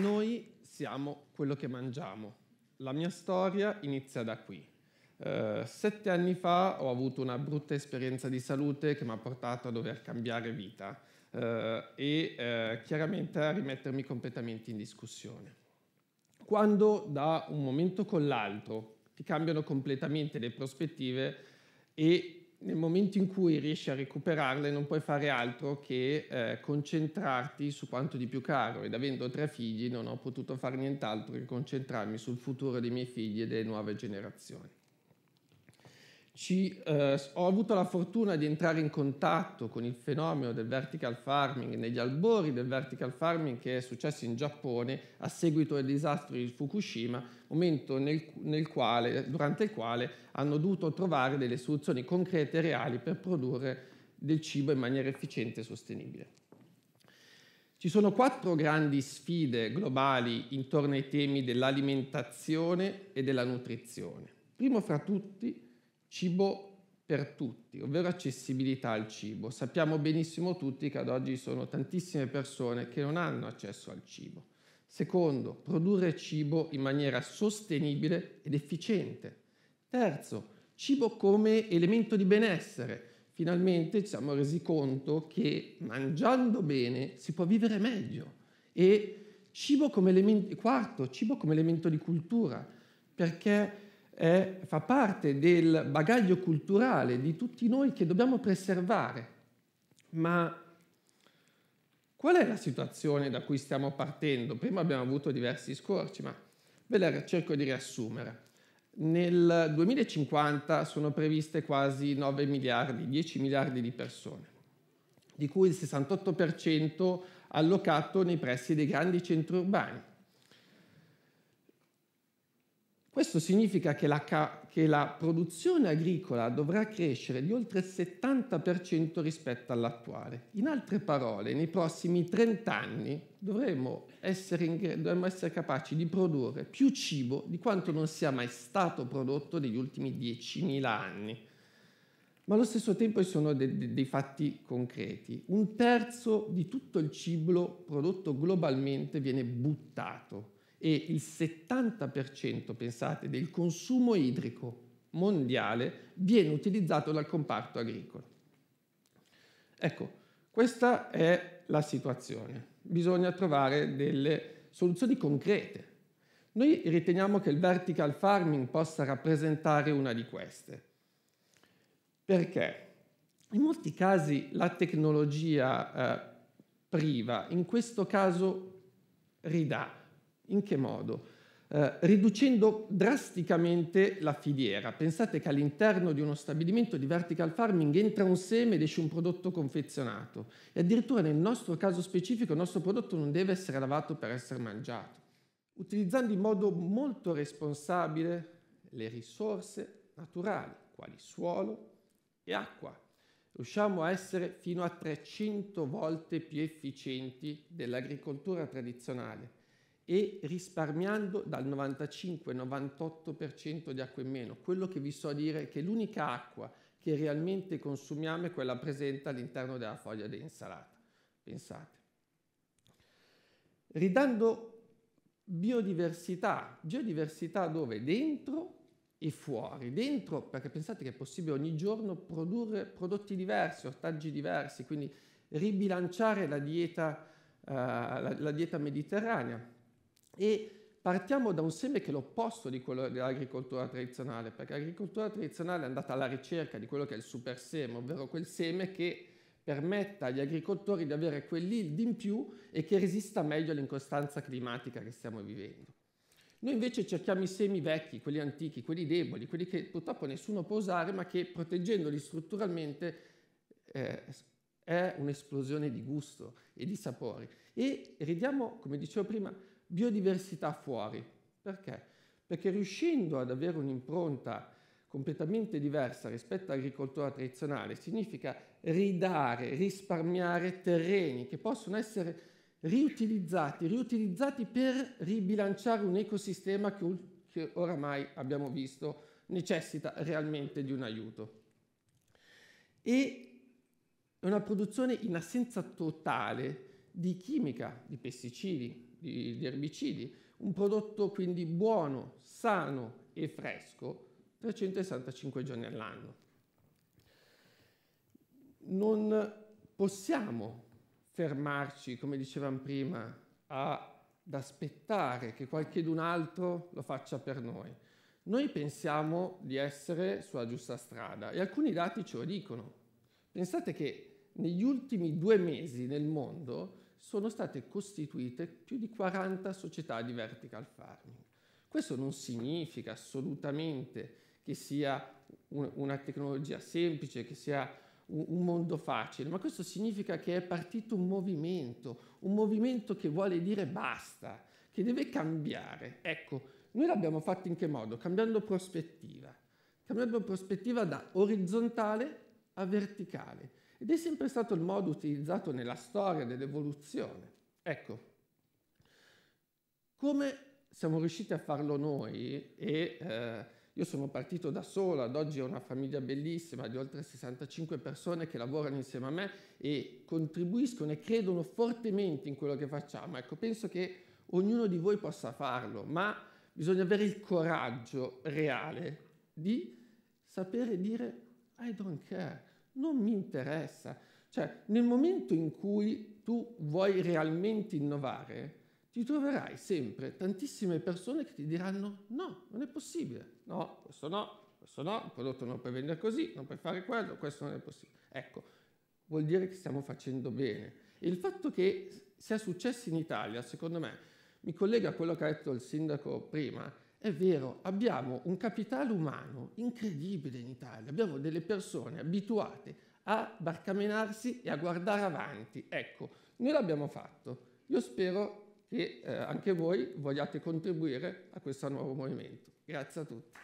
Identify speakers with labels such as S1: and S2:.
S1: Noi siamo quello che mangiamo. La mia storia inizia da qui. Eh, sette anni fa ho avuto una brutta esperienza di salute che mi ha portato a dover cambiare vita eh, e eh, chiaramente a rimettermi completamente in discussione. Quando da un momento con l'altro ti cambiano completamente le prospettive e nel momento in cui riesci a recuperarle non puoi fare altro che eh, concentrarti su quanto di più caro ed avendo tre figli non ho potuto fare nient'altro che concentrarmi sul futuro dei miei figli e delle nuove generazioni. Ci, eh, ho avuto la fortuna di entrare in contatto con il fenomeno del vertical farming negli albori del vertical farming che è successo in Giappone a seguito del disastro di Fukushima, momento nel, nel quale, durante il quale hanno dovuto trovare delle soluzioni concrete e reali per produrre del cibo in maniera efficiente e sostenibile. Ci sono quattro grandi sfide globali intorno ai temi dell'alimentazione e della nutrizione. Primo fra tutti, cibo per tutti, ovvero accessibilità al cibo. Sappiamo benissimo tutti che ad oggi sono tantissime persone che non hanno accesso al cibo. Secondo, produrre cibo in maniera sostenibile ed efficiente. Terzo, cibo come elemento di benessere. Finalmente ci siamo resi conto che mangiando bene si può vivere meglio. E cibo come elemento, quarto, cibo come elemento di cultura, perché eh, fa parte del bagaglio culturale di tutti noi che dobbiamo preservare. Ma qual è la situazione da cui stiamo partendo? Prima abbiamo avuto diversi scorci, ma ve la cerco di riassumere. Nel 2050 sono previste quasi 9 miliardi, 10 miliardi di persone, di cui il 68% allocato nei pressi dei grandi centri urbani questo significa che la, che la produzione agricola dovrà crescere di oltre il 70% rispetto all'attuale. In altre parole, nei prossimi 30 anni dovremo essere, in, dovremo essere capaci di produrre più cibo di quanto non sia mai stato prodotto negli ultimi 10.000 anni ma allo stesso tempo ci sono de- de- dei fatti concreti. Un terzo di tutto il cibo prodotto globalmente viene buttato e il 70%, pensate, del consumo idrico mondiale viene utilizzato dal comparto agricolo. Ecco, questa è la situazione. Bisogna trovare delle soluzioni concrete. Noi riteniamo che il vertical farming possa rappresentare una di queste. Perché? In molti casi la tecnologia eh, priva, in questo caso ridà, in che modo? Eh, riducendo drasticamente la filiera. Pensate che all'interno di uno stabilimento di vertical farming entra un seme ed esce un prodotto confezionato e addirittura nel nostro caso specifico il nostro prodotto non deve essere lavato per essere mangiato. Utilizzando in modo molto responsabile le risorse naturali, quali suolo e acqua, riusciamo a essere fino a 300 volte più efficienti dell'agricoltura tradizionale e risparmiando dal 95-98% di acqua in meno. Quello che vi so dire è che l'unica acqua che realmente consumiamo è quella presente all'interno della foglia di insalata. Pensate. Ridando biodiversità, biodiversità dove? Dentro e fuori. Dentro, perché pensate che è possibile ogni giorno produrre prodotti diversi, ortaggi diversi, quindi ribilanciare la dieta, eh, la, la dieta mediterranea e partiamo da un seme che è l'opposto di quello dell'agricoltura tradizionale, perché l'agricoltura tradizionale è andata alla ricerca di quello che è il super seme, ovvero quel seme che permetta agli agricoltori di avere quell'yield in più e che resista meglio all'incostanza climatica che stiamo vivendo. Noi invece cerchiamo i semi vecchi, quelli antichi, quelli deboli, quelli che purtroppo nessuno può usare, ma che proteggendoli strutturalmente eh, è un'esplosione di gusto e di sapori. E ridiamo, come dicevo prima, biodiversità fuori. Perché? Perché riuscendo ad avere un'impronta completamente diversa rispetto all'agricoltura tradizionale significa ridare, risparmiare terreni che possono essere riutilizzati, riutilizzati per ribilanciare un ecosistema che, che oramai abbiamo visto necessita realmente di un aiuto. E una produzione in assenza totale di chimica, di pesticidi, di, di erbicidi, un prodotto quindi buono, sano e fresco 365 giorni all'anno. Non possiamo fermarci, come dicevamo prima, ad aspettare che qualchedun altro lo faccia per noi. Noi pensiamo di essere sulla giusta strada e alcuni dati ce lo dicono. Pensate che negli ultimi due mesi nel mondo sono state costituite più di 40 società di vertical farming. Questo non significa assolutamente che sia un, una tecnologia semplice, che sia un, un mondo facile, ma questo significa che è partito un movimento, un movimento che vuole dire basta, che deve cambiare. Ecco, noi l'abbiamo fatto in che modo? Cambiando prospettiva, cambiando prospettiva da orizzontale a verticale ed è sempre stato il modo utilizzato nella storia dell'evoluzione. Ecco, come siamo riusciti a farlo noi e eh, io sono partito da solo, ad oggi ho una famiglia bellissima di oltre 65 persone che lavorano insieme a me e contribuiscono e credono fortemente in quello che facciamo. Ecco, penso che ognuno di voi possa farlo, ma bisogna avere il coraggio reale di sapere dire I don't care non mi interessa. Cioè, nel momento in cui tu vuoi realmente innovare, ti troverai sempre tantissime persone che ti diranno no, non è possibile, no, questo no, questo no, il prodotto non puoi vendere così, non puoi fare quello, questo non è possibile. Ecco, vuol dire che stiamo facendo bene. E il fatto che sia successo in Italia, secondo me, mi collega a quello che ha detto il sindaco prima, è vero, abbiamo un capitale umano incredibile in Italia, abbiamo delle persone abituate a barcamenarsi e a guardare avanti. Ecco, noi l'abbiamo fatto. Io spero che eh, anche voi vogliate contribuire a questo nuovo movimento. Grazie a tutti.